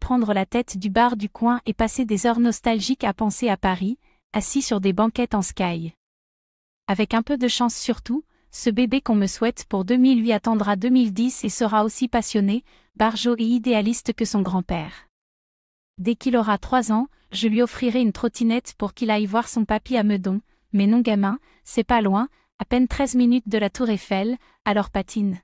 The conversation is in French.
prendre la tête du bar du coin et passer des heures nostalgiques à penser à Paris, assis sur des banquettes en sky. Avec un peu de chance surtout, ce bébé qu'on me souhaite pour 2000 lui attendra 2010 et sera aussi passionné, barjot et idéaliste que son grand-père. Dès qu'il aura trois ans, je lui offrirai une trottinette pour qu'il aille voir son papy à Meudon, mais non gamin, c'est pas loin, à peine 13 minutes de la tour Eiffel, alors patine.